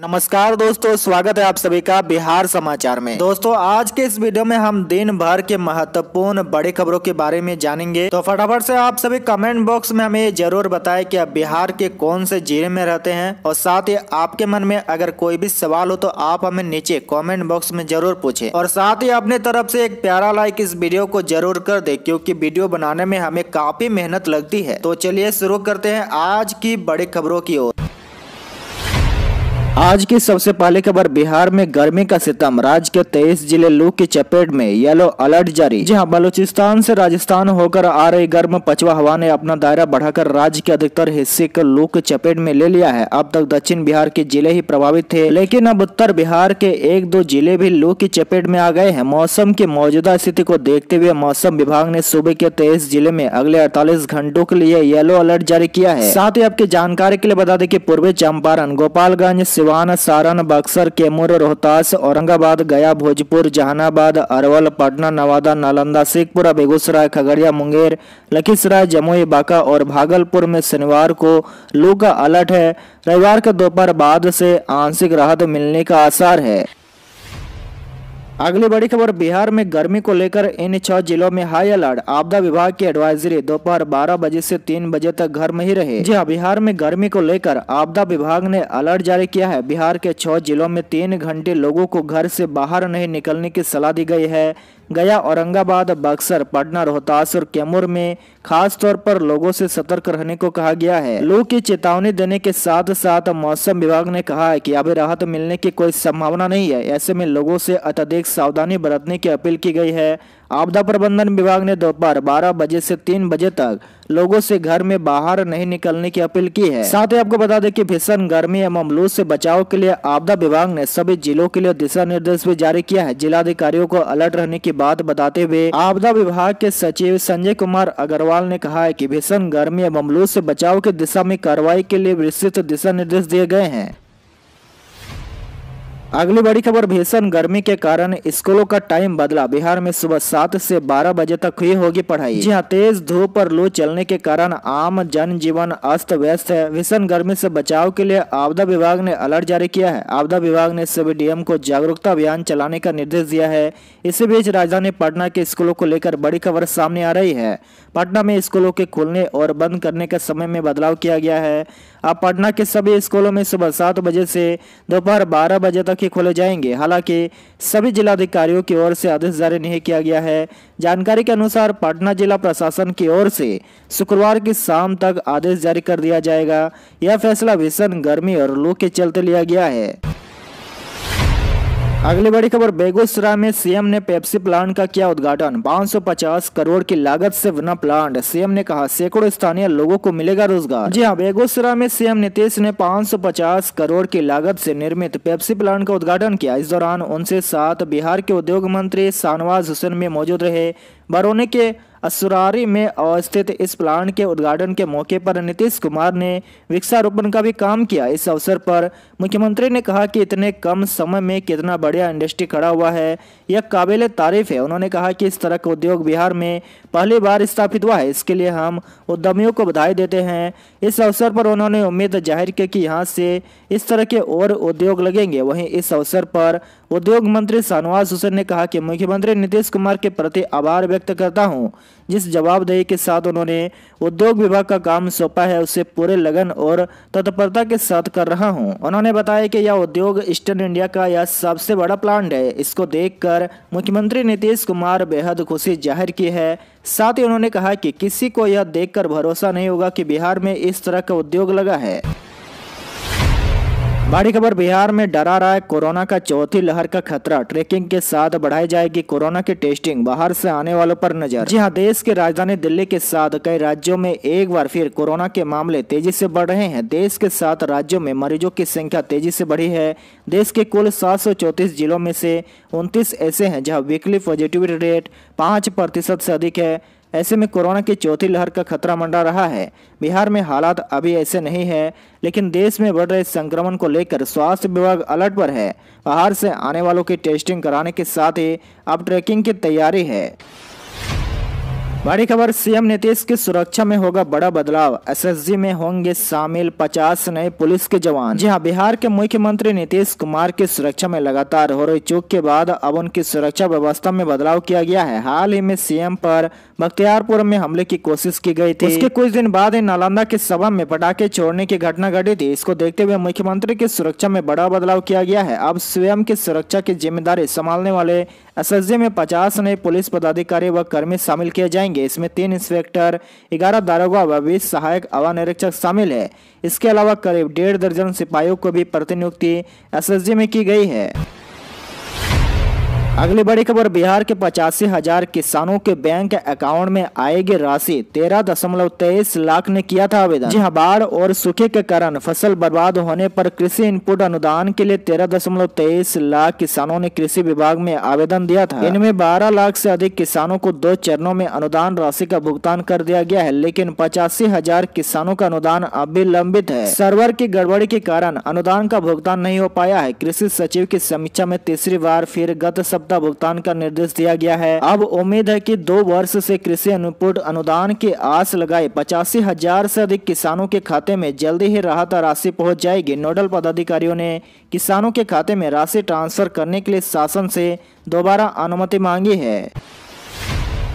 नमस्कार दोस्तों स्वागत है आप सभी का बिहार समाचार में दोस्तों आज के इस वीडियो में हम दिन भर के महत्वपूर्ण बड़ी खबरों के बारे में जानेंगे तो फटाफट से आप सभी कमेंट बॉक्स में हमें जरूर बताएं कि आप बिहार के कौन से जिले में रहते हैं और साथ ही आपके मन में अगर कोई भी सवाल हो तो आप हमें नीचे कॉमेंट बॉक्स में जरूर पूछे और साथ ही अपने तरफ से एक प्यारा लाइक इस वीडियो को जरूर कर दे क्यूँकी वीडियो बनाने में हमें काफी मेहनत लगती है तो चलिए शुरू करते हैं आज की बड़ी खबरों की ओर आज की सबसे पहले खबर बिहार में गर्मी का सितम राज्य के तेईस जिले लू की चपेट में येलो अलर्ट जारी जहां बलूचिस्तान से राजस्थान होकर आ रही गर्म पछवा हवा ने अपना दायरा बढ़ाकर राज्य के अधिकतर हिस्से को लू की चपेट में ले लिया है अब तक दक्षिण बिहार के जिले ही प्रभावित थे लेकिन अब उत्तर बिहार के एक दो जिले भी लू की चपेट में आ गए है मौसम की मौजूदा स्थिति को देखते हुए मौसम विभाग ने सूबे के तेईस जिले में अगले अड़तालीस घंटों के लिए येलो अलर्ट जारी किया है साथ ही आपकी जानकारी के लिए बता दें की पूर्वी चंपारण गोपालगंज सिवान सारण बक्सर कैमूर रोहतास औरंगाबाद गया भोजपुर जहानाबाद अरवल पटना नवादा नालंदा शेखपुरा बेगूसराय खगड़िया मुंगेर लखीसराय जमुई बांका और भागलपुर में शनिवार को लू का अलर्ट है रविवार के दोपहर बाद से आंशिक राहत मिलने का आसार है अगली बड़ी खबर बिहार में गर्मी को लेकर इन छह जिलों में हाई अलर्ट आपदा विभाग की एडवाइजरी दोपहर 12 बजे से 3 बजे तक घर में ही रहे जी हाँ बिहार में गर्मी को लेकर आपदा विभाग ने अलर्ट जारी किया है बिहार के छह जिलों में तीन घंटे लोगों को घर से बाहर नहीं निकलने की सलाह दी गई है गया औरंगाबाद बक्सर पटना रोहतास और कैमूर में खास तौर पर लोगों से सतर्क रहने को कहा गया है लू की चेतावनी देने के साथ साथ मौसम विभाग ने कहा है कि अभी राहत मिलने की कोई संभावना नहीं है ऐसे में लोगों से अत्यधिक सावधानी बरतने की अपील की गई है आपदा प्रबंधन विभाग ने दोपहर बारह बजे से तीन बजे तक लोगों से घर में बाहर नहीं निकलने की अपील की है साथ ही आपको बता दें कि भीषण गर्मी एवं लू से बचाव के लिए आपदा विभाग ने सभी जिलों के लिए दिशा निर्देश भी जारी किया है जिलाधिकारियों को अलर्ट रहने की बात बताते हुए आपदा विभाग के सचिव संजय कुमार अग्रवाल ने कहा है की भीषण गर्मी एवं लू ऐसी बचाव की दिशा में कार्रवाई के लिए विस्तृत दिशा निर्देश दिए गए हैं अगली बड़ी खबर भीषण गर्मी के कारण स्कूलों का टाइम बदला बिहार में सुबह सात से बारह बजे तक हुई होगी पढ़ाई जी हाँ तेज धूप और लू चलने के कारण आम जनजीवन अस्त व्यस्त है भीषण गर्मी से बचाव के लिए आपदा विभाग ने अलर्ट जारी किया है आपदा विभाग ने सभी डीएम को जागरूकता अभियान चलाने का निर्देश दिया है इसी बीच राजधानी पटना के स्कूलों को लेकर बड़ी खबर सामने आ रही है पटना में स्कूलों के खुलने और बंद करने के समय में बदलाव किया गया है अब पटना के सभी स्कूलों में सुबह सात बजे से दोपहर बारह बजे तक आंखें खोले जाएंगे हालांकि सभी जिलाधिकारियों की ओर से आदेश जारी नहीं किया गया है जानकारी के अनुसार पटना जिला प्रशासन की ओर से शुक्रवार की शाम तक आदेश जारी कर दिया जाएगा यह फैसला भीषण गर्मी और लू के चलते लिया गया है अगली बड़ी खबर बेगूसराय में सीएम ने पेप्सी प्लांट का किया उद्घाटन 550 करोड़ की लागत से बना प्लांट सीएम ने कहा सैकड़ों स्थानीय लोगों को मिलेगा रोजगार जी हां बेगूसराय में सीएम नीतीश ने 550 करोड़ की लागत से निर्मित पेप्सी प्लांट का उद्घाटन किया इस दौरान उनसे साथ बिहार के उद्योग मंत्री शाहनवाज हुसैन भी मौजूद रहे बरौनी के असुरारी में अवस्थित इस प्लांट के उद्घाटन के मौके पर नीतीश कुमार ने वृक्षारोपण का भी काम किया इस अवसर पर मुख्यमंत्री ने कहा कि इतने कम समय में कितना बढ़िया इंडस्ट्री खड़ा हुआ है यह काबिल तारीफ है उन्होंने कहा कि इस तरह का उद्योग बिहार में पहली बार स्थापित हुआ है इसके लिए हम उद्यमियों को बधाई देते हैं इस अवसर पर उन्होंने उम्मीद जाहिर की कि यहाँ से इस तरह के और उद्योग लगेंगे वहीं इस अवसर पर उद्योग मंत्री शाहनवाज हुसैन ने कहा कि मुख्यमंत्री नीतीश कुमार के प्रति आभार व्यक्त करता हूं जिस जवाबदेही के साथ उन्होंने उद्योग विभाग का काम सौंपा है उसे पूरे लगन और तत्परता के साथ कर रहा हूं। उन्होंने बताया कि यह उद्योग ईस्टर्न इंडिया का यह सबसे बड़ा प्लांट है इसको देख मुख्यमंत्री नीतीश कुमार बेहद खुशी जाहिर की है साथ ही उन्होंने कहा कि किसी को यह देखकर भरोसा नहीं होगा कि बिहार में इस तरह का उद्योग लगा है बड़ी खबर बिहार में डरा रहा है कोरोना का चौथी लहर का खतरा ट्रैकिंग के साथ बढ़ाई जाएगी कोरोना की टेस्टिंग बाहर से आने वालों पर नजर जी हाँ देश की राजधानी दिल्ली के साथ कई राज्यों में एक बार फिर कोरोना के मामले तेजी से बढ़ रहे हैं देश के सात राज्यों में मरीजों की संख्या तेजी से बढ़ी है देश के कुल सात जिलों में से उनतीस ऐसे हैं जहाँ वीकली पॉजिटिविटी रेट पाँच प्रतिशत से अधिक है ऐसे में कोरोना की चौथी लहर का खतरा मंडरा रहा है बिहार में हालात अभी ऐसे नहीं है लेकिन देश में बढ़ रहे संक्रमण को लेकर स्वास्थ्य विभाग अलर्ट पर है बाहर से आने वालों की टेस्टिंग कराने के साथ ही अब ट्रैकिंग की तैयारी है बड़ी खबर सीएम नीतीश की सुरक्षा में होगा बड़ा बदलाव एसएसजी में होंगे शामिल 50 नए पुलिस के जवान जी हां बिहार के मुख्यमंत्री नीतीश कुमार की सुरक्षा में लगातार हो रही चूक के बाद अब उनकी सुरक्षा व्यवस्था में बदलाव किया गया है हाल ही में सीएम पर बख्तियारपुर में हमले की कोशिश की गई थी इसके कुछ दिन बाद नालंदा के सभा में पटाखे छोड़ने की घटना घटी थी इसको देखते हुए मुख्यमंत्री की सुरक्षा में बड़ा बदलाव किया गया है अब स्वयं की सुरक्षा की जिम्मेदारी संभालने वाले एस में पचास नए पुलिस पदाधिकारी व कर्मी शामिल किए जाएंगे रहेंगे इसमें तीन इंस्पेक्टर ग्यारह दारोगा व बीस सहायक अवर निरीक्षक शामिल है इसके अलावा करीब डेढ़ दर्जन सिपाहियों को भी प्रतिनियुक्ति एस में की गई है अगली बड़ी खबर बिहार के पचासी हजार किसानों के बैंक अकाउंट में आएगी राशि तेरह दशमलव तेईस लाख ने किया था आवेदन जी हाँ, बाढ़ और सूखे के कारण फसल बर्बाद होने पर कृषि इनपुट अनुदान के लिए तेरह दशमलव तेईस लाख किसानों ने कृषि विभाग में आवेदन दिया था इनमें बारह लाख से अधिक किसानों को दो चरणों में अनुदान राशि का भुगतान कर दिया गया है लेकिन पचासी हजार किसानों का अनुदान अब भी लंबित है सर्वर की गड़बड़ी के कारण अनुदान का भुगतान नहीं हो पाया है कृषि सचिव की समीक्षा में तीसरी बार फिर गत सब सप्ताह भुगतान का निर्देश दिया गया है अब उम्मीद है कि दो वर्ष से कृषि अनुपूर्ण अनुदान के आस लगाए पचासी हजार से अधिक किसानों के खाते में जल्दी ही राहत राशि पहुंच जाएगी नोडल पदाधिकारियों ने किसानों के खाते में राशि ट्रांसफर करने के लिए शासन से दोबारा अनुमति मांगी है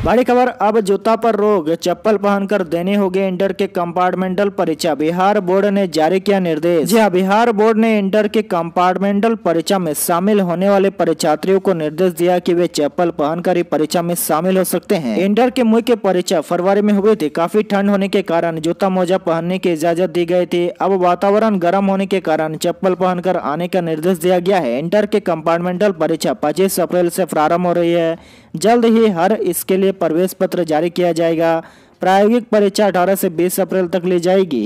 बड़ी खबर अब जूता पर रोक चप्पल पहनकर देने होंगे इंटर के कंपार्टमेंटल परीक्षा बिहार बोर्ड ने जारी किया निर्देश जी हाँ बिहार बोर्ड ने इंटर के कंपार्टमेंटल परीक्षा में शामिल होने वाले परीक्षार्थियों को निर्देश दिया कि वे चप्पल पहनकर ही परीक्षा में शामिल हो सकते हैं इंटर के मुख्य परीक्षा फरवरी में हुई थी काफी ठंड होने के कारण जूता मोजा पहनने की इजाजत दी गई थी अब वातावरण गर्म होने के कारण चप्पल पहनकर आने का निर्देश दिया गया है इंटर के कम्पार्टमेंटल परीक्षा पच्चीस अप्रैल ऐसी प्रारंभ हो रही है जल्द ही हर इसके लिए प्रवेश पत्र जारी किया जाएगा प्रायोगिक परीक्षा अठारह से बीस अप्रैल तक ली जाएगी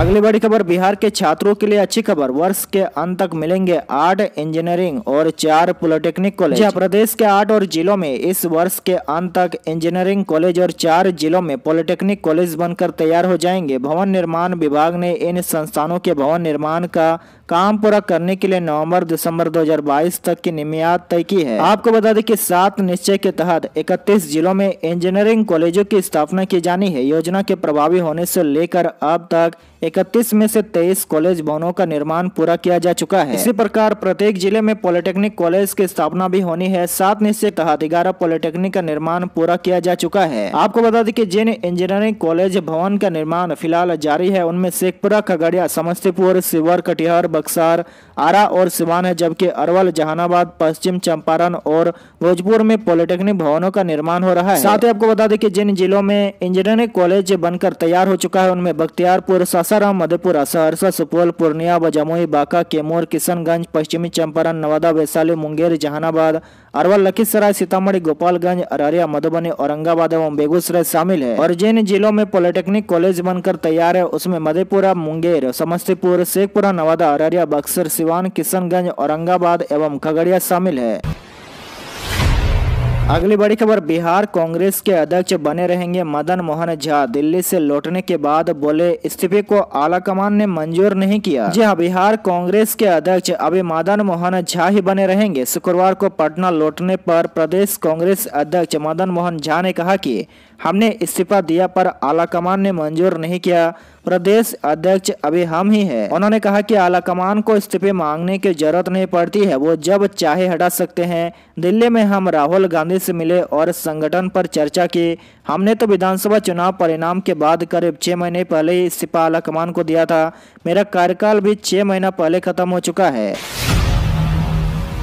अगली बड़ी खबर बिहार के छात्रों के लिए अच्छी खबर वर्ष के अंत तक मिलेंगे आठ इंजीनियरिंग और चार पॉलिटेक्निक कॉलेज हाँ, प्रदेश के आठ और जिलों में इस वर्ष के अंत तक इंजीनियरिंग कॉलेज और चार जिलों में पॉलिटेक्निक कॉलेज बनकर तैयार हो जाएंगे भवन निर्माण विभाग ने इन संस्थानों के भवन निर्माण का काम पूरा करने के लिए नवंबर दिसंबर 2022 तक की निमियात तय की है आपको बता दें कि सात निश्चय के तहत 31 जिलों में इंजीनियरिंग कॉलेजों की स्थापना की जानी है योजना के प्रभावी होने से लेकर अब तक 31 में से 23 कॉलेज भवनों का निर्माण पूरा किया जा चुका है इसी प्रकार प्रत्येक जिले में पॉलिटेक्निक कॉलेज की स्थापना भी होनी है सात निश्चय तहत ग्यारह पॉलिटेक्निक का निर्माण पूरा किया जा चुका है आपको बता दें की जिन इंजीनियरिंग कॉलेज भवन का निर्माण फिलहाल जारी है उनमें शेखपुरा खगड़िया समस्तीपुर सिवर कटिहार बक्सार आरा और सिवान है जबकि अरवल जहानाबाद पश्चिम चंपारण और भोजपुर में पॉलिटेक्निक भवनों का निर्माण हो रहा है साथ ही आपको बता दें कि जिन जिलों में इंजीनियरिंग कॉलेज बनकर तैयार हो चुका है उनमें बख्तियारपुर सासाराम मधेपुरा सहरसा सुपौल पूर्णिया व जमुई बांका कैमूर किशनगंज पश्चिमी चंपारण नवादा वैशाली मुंगेर जहानाबाद अरवल लखीसराय सीतामढ़ी गोपालगंज अररिया मधुबनी औरंगाबाद एवं बेगूसराय शामिल है और जिन जिलों में पॉलिटेक्निक कॉलेज बनकर तैयार है उसमें मधेपुरा मुंगेर समस्तीपुर शेखपुरा नवादा अररिया बक्सर सिवान किशनगंज औरंगाबाद एवं खगड़िया शामिल है अगली बड़ी खबर बिहार कांग्रेस के अध्यक्ष बने रहेंगे मदन मोहन झा दिल्ली से लौटने के बाद बोले इस्तीफे को आलाकमान ने मंजूर नहीं किया जी हाँ बिहार कांग्रेस के अध्यक्ष अभी मदन मोहन झा ही बने रहेंगे शुक्रवार को पटना लौटने पर प्रदेश कांग्रेस अध्यक्ष मदन मोहन झा ने कहा कि हमने इस्तीफा दिया पर आलाकमान ने मंजूर नहीं किया प्रदेश अध्यक्ष अभी हम ही है उन्होंने कहा की आलाकमान को इस्तीफे मांगने की जरूरत नहीं पड़ती है वो जब चाहे हटा सकते हैं दिल्ली में हम राहुल गांधी से मिले और संगठन पर चर्चा की हमने तो विधानसभा चुनाव परिणाम के बाद करीब छह महीने पहले ही इस्तीफा आला को दिया था मेरा कार्यकाल भी छह महीना पहले खत्म हो चुका है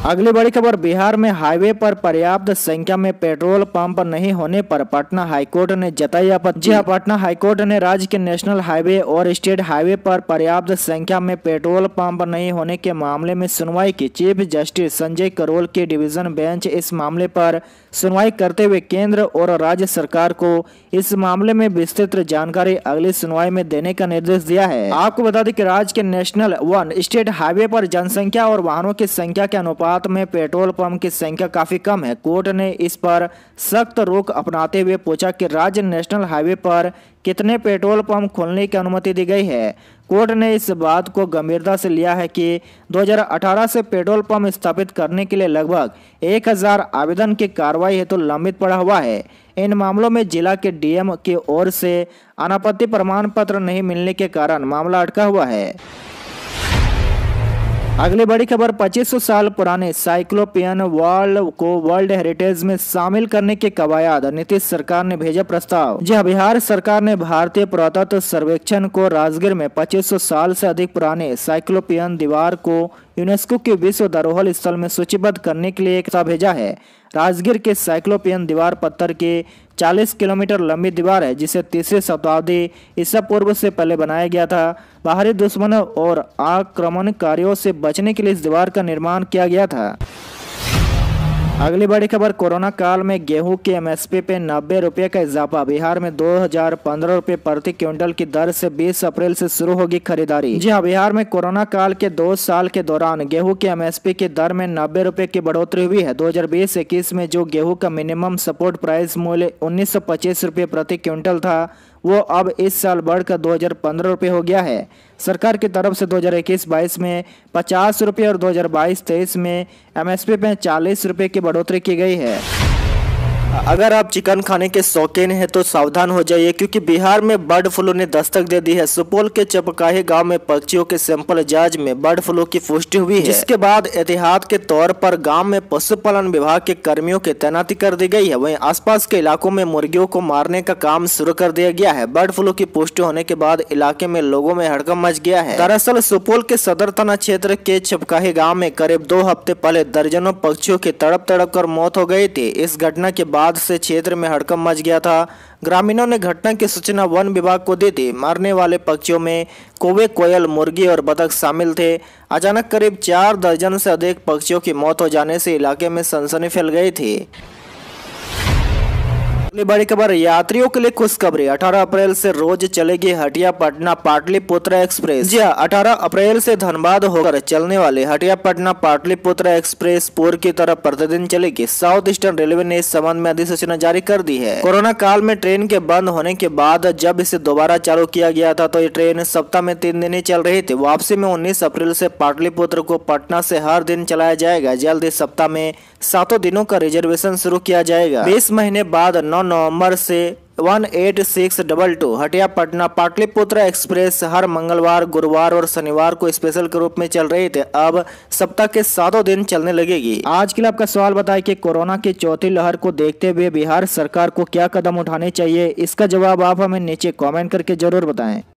अगली बड़ी खबर बिहार में हाईवे पर पर्याप्त संख्या में पेट्रोल पंप नहीं होने पर पटना हाईकोर्ट ने जताई आपत्ति जी हाँ, पटना हाईकोर्ट ने राज्य के नेशनल हाईवे और स्टेट हाईवे पर पर्याप्त संख्या में पेट्रोल पंप नहीं होने के मामले में सुनवाई की चीफ जस्टिस संजय करोल के डिवीजन बेंच इस मामले पर सुनवाई करते हुए केंद्र और राज्य सरकार को इस मामले में विस्तृत जानकारी अगली सुनवाई में देने का निर्देश दिया है आपको बता दें कि राज्य के नेशनल वन स्टेट हाईवे पर जनसंख्या और वाहनों की संख्या के अनुपात में पेट्रोल पंप की संख्या काफी कम है कोर्ट ने इस पर सख्त रोक अपनाते हुए पूछा की राज्य नेशनल हाईवे पर कितने पेट्रोल पंप खोलने की अनुमति दी गई है कोर्ट ने इस बात को गंभीरता से लिया है कि 2018 से पेट्रोल पंप स्थापित करने के लिए लगभग 1000 आवेदन की कार्रवाई हेतु तो लंबित पड़ा हुआ है इन मामलों में जिला के डीएम की ओर से अनापत्ति प्रमाण पत्र नहीं मिलने के कारण मामला अटका हुआ है अगली बड़ी खबर 2500 साल पुराने साइक्लोपियन वर्ल्ड को वर्ल्ड हेरिटेज में शामिल करने के कवायद नीतीश सरकार ने भेजा प्रस्ताव जी बिहार सरकार ने भारतीय पुरातत्व सर्वेक्षण को राजगीर में 2500 साल से अधिक पुराने साइक्लोपियन दीवार को यूनेस्को के विश्व धरोहर स्थल में सूचीबद्ध करने के लिए एक भेजा है राजगीर के साइक्लोपियन दीवार पत्थर के 40 किलोमीटर लंबी दीवार है जिसे तीसरे शताब्दी ईसा पूर्व से पहले बनाया गया था बाहरी दुश्मनों और आक्रमणकारियों से बचने के लिए इस दीवार का निर्माण किया गया था अगली बड़ी खबर कोरोना काल में गेहूं के एमएसपी पे नब्बे रुपये का इजाफा बिहार में दो हजार पंद्रह रूपए प्रति क्विंटल की दर से 20 अप्रैल से शुरू होगी खरीदारी जी हाँ बिहार में कोरोना काल के दो साल के दौरान गेहूं के एमएसपी की दर में नब्बे रुपये की बढ़ोतरी हुई है 2020 इक्कीस में जो गेहूँ का मिनिमम सपोर्ट प्राइस मूल्य उन्नीस सौ प्रति क्विंटल था वो अब इस साल बढ़कर दो हज़ार पंद्रह रुपये हो गया है सरकार की तरफ से 2021-22 में पचास रुपये और 2022-23 में एमएसपी पे चालीस रुपये की बढ़ोतरी की गई है अगर आप चिकन खाने के शौकीन हैं तो सावधान हो जाइए क्योंकि बिहार में बर्ड फ्लू ने दस्तक दे दी है सुपौल के चपकाही गांव में पक्षियों के सैंपल जांच में बर्ड फ्लू की पुष्टि हुई है जिसके बाद एहतियात के तौर पर गांव में पशुपालन विभाग के कर्मियों की तैनाती कर दी गई है वहीं आसपास के इलाकों में मुर्गियों को मारने का काम शुरू कर दिया गया है बर्ड फ्लू की पुष्टि होने के बाद इलाके में लोगों में हड़कम मच गया है दरअसल सुपौल के सदर थाना क्षेत्र के चपकाही गाँव में करीब दो हफ्ते पहले दर्जनों पक्षियों की तड़प तड़प कर मौत हो गयी थी इस घटना के बाद बाद से क्षेत्र में हड़कम मच गया था ग्रामीणों ने घटना की सूचना वन विभाग को दे दी मारने वाले पक्षियों में कोवे कोयल मुर्गी और बतख शामिल थे अचानक करीब चार दर्जन से अधिक पक्षियों की मौत हो जाने से इलाके में सनसनी फैल गई थी अपनी बड़ी खबर यात्रियों के लिए खुशखबरी 18 अप्रैल से रोज चलेगी हटिया पटना पाटलिपुत्र एक्सप्रेस जी हाँ, अठारह अप्रैल से धनबाद होकर चलने वाली हटिया पटना पाटलिपुत्र एक्सप्रेस पूर्व की तरफ प्रतिदिन चलेगी साउथ ईस्टर्न रेलवे ने इस संबंध में अधिसूचना जारी कर दी है कोरोना काल में ट्रेन के बंद होने के बाद जब इसे दोबारा चालू किया गया था तो ये ट्रेन सप्ताह में तीन दिन ही चल रही थी वापसी में उन्नीस अप्रैल ऐसी पाटलिपुत्र को पटना ऐसी हर दिन चलाया जाएगा जल्द इस सप्ताह में सातों दिनों का रिजर्वेशन शुरू किया जाएगा बीस महीने बाद नौ नवंबर से one eight six double two Hatia Patna Pataliputra express हर मंगलवार गुरुवार और शनिवार को स्पेशल के रूप में चल रही थे अब सप्ताह के सातों दिन चलने लगेगी आज के लिए आपका सवाल बताए कि कोरोना की चौथी लहर को देखते हुए बिहार सरकार को क्या कदम उठाने चाहिए इसका जवाब आप हमें नीचे कमेंट करके जरूर बताएं